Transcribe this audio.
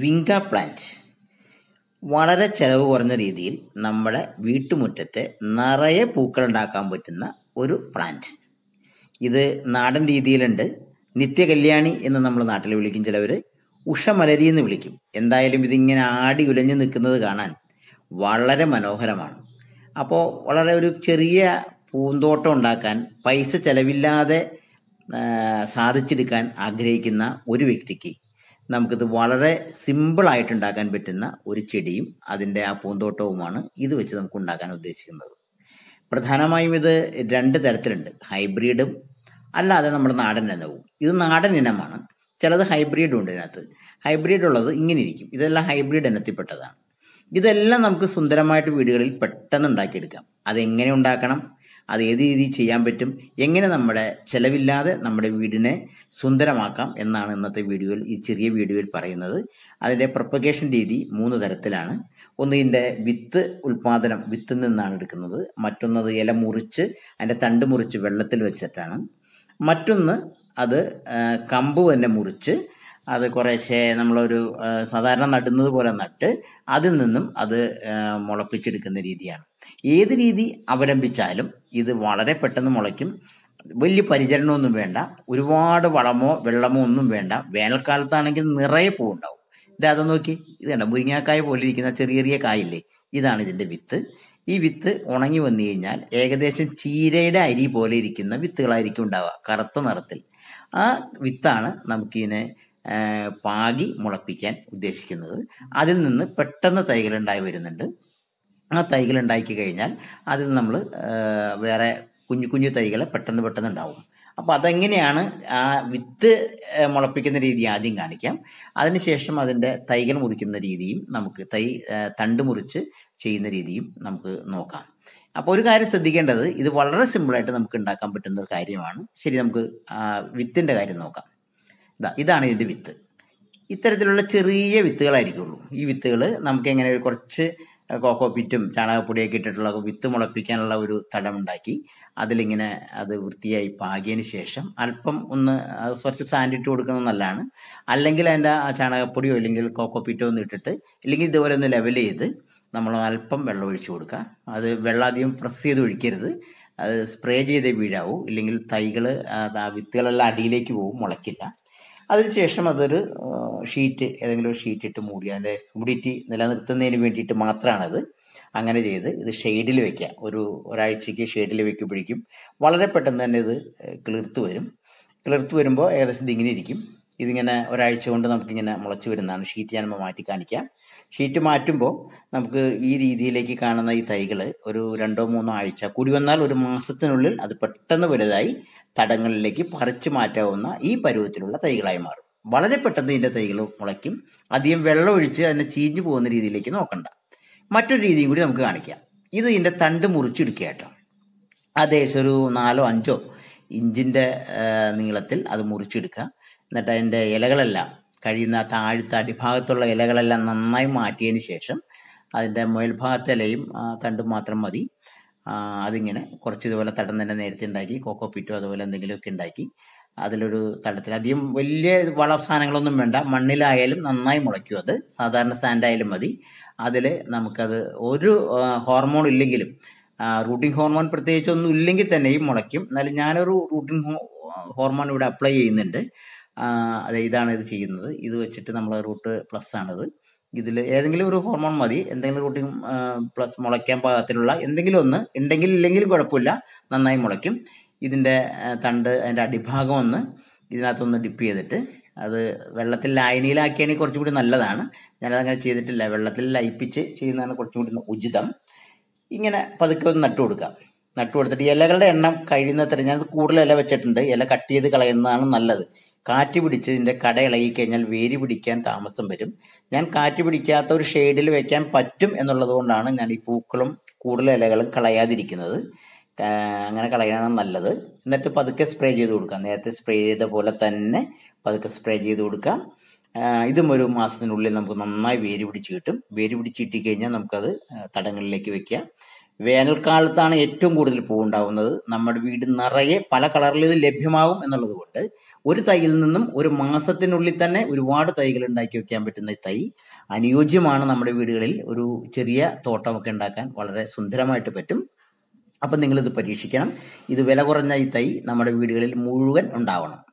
vinca plant വളരെ ചിലവ് കുറഞ്ഞ രീതിയിൽ നമ്മുടെ വീട്ടുമുറ്റത്തെ നിറയെ പൂക്കൾ ഉണ്ടാക്കാൻ പറ്റുന്ന ഒരു പ്ലാന്റ് ഇത് നാടൻ രീതിയിലുണ്ട് നിത്യകല്യാണി എന്ന് നമ്മൾ നാട്ടിൽ വിളിക്കും ചിലവർ ഉഷമലരി എന്ന് വിളിക്കും എന്തായാലും ഇതിങ്ങനെ ആടി ഉലഞ്ഞു നിൽക്കുന്നത് കാണാൻ വളരെ മനോഹരമാണ് അപ്പോൾ വളരെ ഒരു ചെറിയ പൂന്തോട്ടം ഉണ്ടാക്കാൻ പൈസ ചെലവില്ലാതെ സാധിച്ചെടുക്കാൻ ആഗ്രഹിക്കുന്ന ഒരു വ്യക്തിക്ക് നമുക്കിത് വളരെ സിമ്പിളായിട്ട് ഉണ്ടാക്കാൻ പറ്റുന്ന ഒരു ചെടിയും അതിൻ്റെ ആ പൂന്തോട്ടവുമാണ് ഇത് വെച്ച് നമുക്ക് ഉണ്ടാക്കാൻ ഉദ്ദേശിക്കുന്നത് പ്രധാനമായും ഇത് രണ്ട് തരത്തിലുണ്ട് ഹൈബ്രിഡും അല്ലാതെ നമ്മുടെ നാടൻ ഇനവും ഇത് നാടൻ ഇനമാണ് ചിലത് ഹൈബ്രിഡും ഉണ്ട് ഇതിനകത്ത് ഹൈബ്രിഡ് ഉള്ളത് ഇങ്ങനെ ഇരിക്കും ഇതെല്ലാം ഹൈബ്രിഡ് ഇനത്തിൽപ്പെട്ടതാണ് ഇതെല്ലാം നമുക്ക് സുന്ദരമായിട്ട് വീടുകളിൽ പെട്ടെന്ന് ഉണ്ടാക്കിയെടുക്കാം അതെങ്ങനെ ഉണ്ടാക്കണം അത് ഏത് രീതിയിൽ ചെയ്യാൻ പറ്റും എങ്ങനെ നമ്മുടെ ചിലവില്ലാതെ നമ്മുടെ വീടിനെ സുന്ദരമാക്കാം എന്നാണ് ഇന്നത്തെ വീഡിയോയിൽ ഈ ചെറിയ വീഡിയോയിൽ പറയുന്നത് അതിൻ്റെ പ്രൊപ്പഗേഷൻ രീതി മൂന്ന് തരത്തിലാണ് ഒന്ന് ഇതിൻ്റെ വിത്ത് ഉൽപാദനം വിത്തിൽ നിന്നാണ് എടുക്കുന്നത് മറ്റൊന്നത് ഇല മുറിച്ച് അതിൻ്റെ തണ്ട് മുറിച്ച് വെള്ളത്തിൽ വെച്ചിട്ടാണ് മറ്റൊന്ന് അത് കമ്പ് തന്നെ മുറിച്ച് അത് കുറേശ്ശെ നമ്മളൊരു സാധാരണ നടുന്നത് പോലെ നട്ട് അതിൽ നിന്നും അത് മുളപ്പിച്ചെടുക്കുന്ന രീതിയാണ് ഏത് രീതി അവലംബിച്ചാലും ഇത് വളരെ പെട്ടെന്ന് മുളയ്ക്കും വലിയ പരിചരണമൊന്നും വേണ്ട ഒരുപാട് വളമോ വെള്ളമോ ഒന്നും വേണ്ട വേനൽക്കാലത്താണെങ്കിൽ നിറയെ പൂവുണ്ടാവും ഇത് അത് നോക്കി ഇത് കണ്ട മുരിങ്ങാക്കായ പോലെ ഇരിക്കുന്ന ചെറിയ ചെറിയ കായില്ലേ ഇതാണ് ഇതിൻ്റെ വിത്ത് ഈ വിത്ത് ഉണങ്ങി വന്നു കഴിഞ്ഞാൽ ഏകദേശം ചീരയുടെ അരി പോലെ ഇരിക്കുന്ന വിത്തുകളായിരിക്കും ഉണ്ടാവുക കറുത്ത നിറത്തിൽ ആ വിത്താണ് നമുക്കിതിനെ പാകി മുളപ്പിക്കാൻ ഉദ്ദേശിക്കുന്നത് അതിൽ നിന്ന് പെട്ടെന്ന് തൈകളുണ്ടായി വരുന്നുണ്ട് ആ തൈകൾ ഉണ്ടാക്കി കഴിഞ്ഞാൽ അതിൽ നമ്മൾ വേറെ കുഞ്ഞു കുഞ്ഞു തൈകൾ പെട്ടെന്ന് പെട്ടെന്ന് ഉണ്ടാവും അപ്പോൾ അതെങ്ങനെയാണ് ആ വിത്ത് മുളപ്പിക്കുന്ന രീതി ആദ്യം കാണിക്കാം അതിനുശേഷം അതിൻ്റെ തൈകൾ മുറിക്കുന്ന രീതിയും നമുക്ക് തൈ തണ്ട് മുറിച്ച് ചെയ്യുന്ന രീതിയും നമുക്ക് നോക്കാം അപ്പോൾ ഒരു കാര്യം ശ്രദ്ധിക്കേണ്ടത് ഇത് വളരെ സിമ്പിളായിട്ട് നമുക്ക് ഉണ്ടാക്കാൻ പറ്റുന്ന ഒരു കാര്യമാണ് ശരി നമുക്ക് വിത്തിൻ്റെ കാര്യം നോക്കാം ഇതാണ് ഇതിൻ്റെ വിത്ത് ഇത്തരത്തിലുള്ള ചെറിയ വിത്തുകളായിരിക്കുള്ളൂ ഈ വിത്തുകൾ നമുക്ക് എങ്ങനെ ഒരു കുറച്ച് കോക്കോ പിറ്റും ചാണകപ്പൊടിയൊക്കെ ഇട്ടിട്ടുള്ള വിത്ത് മുളപ്പിക്കാനുള്ള ഒരു തടമുണ്ടാക്കി അതിലിങ്ങനെ അത് വൃത്തിയായി പാകിയതിന് ശേഷം അല്പം ഒന്ന് കുറച്ച് സാൻഡ് ഇട്ട് കൊടുക്കുന്നത് നല്ലതാണ് അല്ലെങ്കിൽ അതിൻ്റെ ആ ചാണകപ്പൊടിയോ അല്ലെങ്കിൽ കോക്കോ പിറ്റോ ഒന്ന് ഇട്ടിട്ട് ഇല്ലെങ്കിൽ ഇതുപോലെ ഒന്ന് ലെവൽ ചെയ്ത് നമ്മൾ അല്പം വെള്ളം ഒഴിച്ചു കൊടുക്കുക അത് വെള്ളം അധികം പ്രസ് ചെയ്ത് ഒഴിക്കരുത് അത് സ്പ്രേ ചെയ്തേ വീഴാവൂ ഇല്ലെങ്കിൽ തൈകൾ ആ വിത്തുകളെല്ലാം അടിയിലേക്ക് പോകും മുളയ്ക്കില്ല അതിനുശേഷം അതൊരു ഷീറ്റ് ഏതെങ്കിലും ഒരു ഷീറ്റ് ഇട്ട് മൂടി അതിൻ്റെ ഹ്യൂമിഡിറ്റി നിലനിർത്തുന്നതിന് വേണ്ടിയിട്ട് മാത്രമാണത് അങ്ങനെ ചെയ്ത് ഇത് ഷെയ്ഡിൽ വെക്കുക ഒരു ഒരാഴ്ചയ്ക്ക് ഷെയ്ഡിൽ വെക്കുമ്പോഴേക്കും വളരെ പെട്ടെന്ന് തന്നെ ഇത് കിളിർത്ത് വരും കിളിർത്ത് വരുമ്പോൾ ഏകദേശം ഇതിങ്ങനെ ഇരിക്കും ഇതിങ്ങനെ ഒരാഴ്ച കൊണ്ട് നമുക്കിങ്ങനെ മുളച്ച് വരുന്നതാണ് ഷീറ്റ് ഞാൻ മാറ്റി കാണിക്കാം ഷീറ്റ് മാറ്റുമ്പോൾ നമുക്ക് ഈ രീതിയിലേക്ക് കാണുന്ന ഈ തൈകൾ ഒരു രണ്ടോ മൂന്നോ ആഴ്ച കൂടി വന്നാൽ ഒരു മാസത്തിനുള്ളിൽ അത് പെട്ടെന്ന് വലുതായി തടങ്ങളിലേക്ക് പറിച്ചു മാറ്റാവുന്ന ഈ പരുവത്തിലുള്ള തൈകളായി മാറും വളരെ പെട്ടെന്ന് ഇതിൻ്റെ തൈകൾ മുളയ്ക്കും അധികം വെള്ളമൊഴിച്ച് ഒഴിച്ച് അതിനെ ചീഞ്ഞു പോകുന്ന രീതിയിലേക്ക് നോക്കണ്ട മറ്റൊരു രീതിയും കൂടി നമുക്ക് കാണിക്കാം ഇത് ഇതിൻ്റെ തണ്ട് മുറിച്ചെടുക്കുക കേട്ടോ അതേശം ഒരു നാലോ അഞ്ചോ ഇഞ്ചിൻ്റെ നീളത്തിൽ അത് മുറിച്ചെടുക്കുക എന്നിട്ട് അതിൻ്റെ ഇലകളെല്ലാം കഴിയുന്ന താഴ്ത്ത അടിഭാഗത്തുള്ള ഇലകളെല്ലാം നന്നായി മാറ്റിയതിന് ശേഷം അതിൻ്റെ മേൽഭാഗത്തെ ഇലയും തണ്ടും മാത്രം മതി അതിങ്ങനെ കുറച്ച് ഇതുപോലെ തടം തന്നെ നേരത്തെ ഉണ്ടാക്കി കോക്കോ പിറ്റോ അതുപോലെ എന്തെങ്കിലുമൊക്കെ ഉണ്ടാക്കി അതിലൊരു തടത്തിൽ അധികം വലിയ വള സാധനങ്ങളൊന്നും വേണ്ട മണ്ണിലായാലും നന്നായി മുളയ്ക്കും അത് സാധാരണ സാൻഡായാലും മതി അതിൽ നമുക്കത് ഒരു ഹോർമോൺ ഇല്ലെങ്കിലും റൂട്ടിംഗ് ഹോർമോൺ ഒന്നും ഇല്ലെങ്കിൽ തന്നെയും മുളയ്ക്കും എന്നാലും ഞാനൊരു റൂട്ടിംഗ് ഹോർമോൺ ഇവിടെ അപ്ലൈ ചെയ്യുന്നുണ്ട് അതെ ഇതാണ് ഇത് ചെയ്യുന്നത് ഇത് വെച്ചിട്ട് നമ്മൾ റൂട്ട് പ്ലസ് ആണത് ഇതിൽ ഏതെങ്കിലും ഒരു ഹോർമോൺ മതി എന്തെങ്കിലും കുട്ടി പ്ലസ് മുളയ്ക്കാൻ പാകത്തിലുള്ള എന്തെങ്കിലും ഒന്ന് ഉണ്ടെങ്കിൽ ഇല്ലെങ്കിലും കുഴപ്പമില്ല നന്നായി മുളയ്ക്കും ഇതിൻ്റെ തണ്ട് അതിൻ്റെ അടിഭാഗം ഒന്ന് ഇതിനകത്തൊന്ന് ഡിപ്പ് ചെയ്തിട്ട് അത് വെള്ളത്തിൽ ലായനിയിലാക്കിയാണെങ്കിൽ കുറച്ചും കൂടി നല്ലതാണ് ഞാനതങ്ങനെ ചെയ്തിട്ടില്ല വെള്ളത്തിൽ ലയിപ്പിച്ച് ചെയ്യുന്നതാണ് കുറച്ചും കൂടി ഉചിതം ഇങ്ങനെ പതുക്കെ ഒന്ന് നട്ടു കൊടുക്കാം നട്ടു കൊടുത്തിട്ട് ഇലകളുടെ എണ്ണം കഴിയുന്നത്ര ഞാനത് കൂടുതൽ ഇല വെച്ചിട്ടുണ്ട് ഇല കട്ട് ചെയ്ത് കളയുന്നതാണ് നല്ലത് കാറ്റ് ഇതിൻ്റെ കട ഇളകിക്കഴിഞ്ഞാൽ വേര് പിടിക്കാൻ താമസം വരും ഞാൻ കാറ്റ് പിടിക്കാത്ത ഒരു ഷെയ്ഡിൽ വെക്കാൻ പറ്റും എന്നുള്ളത് കൊണ്ടാണ് ഞാൻ ഈ പൂക്കളും കൂടുതൽ ഇലകളും കളയാതിരിക്കുന്നത് അങ്ങനെ കളയണം നല്ലത് എന്നിട്ട് പതുക്കെ സ്പ്രേ ചെയ്ത് കൊടുക്കാം നേരത്തെ സ്പ്രേ ചെയ്ത പോലെ തന്നെ പതുക്കെ സ്പ്രേ ചെയ്ത് കൊടുക്കാം ഇതും ഒരു മാസത്തിനുള്ളിൽ നമുക്ക് നന്നായി വേര് പിടിച്ച് കിട്ടും വേര് പിടിച്ച് കിട്ടിക്കഴിഞ്ഞാൽ നമുക്കത് തടങ്ങളിലേക്ക് വെക്കാം വേനൽക്കാലത്താണ് ഏറ്റവും കൂടുതൽ പൂവുണ്ടാവുന്നത് നമ്മുടെ വീട് നിറയെ പല കളറിൽ ഇത് ലഭ്യമാകും എന്നുള്ളത് കൊണ്ട് ഒരു തൈയിൽ നിന്നും ഒരു മാസത്തിനുള്ളിൽ തന്നെ ഒരുപാട് തൈകൾ ഉണ്ടാക്കി വെക്കാൻ പറ്റുന്ന തൈ അനുയോജ്യമാണ് നമ്മുടെ വീടുകളിൽ ഒരു ചെറിയ തോട്ടമൊക്കെ ഉണ്ടാക്കാൻ വളരെ സുന്ദരമായിട്ട് പറ്റും അപ്പം നിങ്ങളിത് പരീക്ഷിക്കണം ഇത് വില കുറഞ്ഞ ഈ തൈ നമ്മുടെ വീടുകളിൽ മുഴുവൻ ഉണ്ടാവണം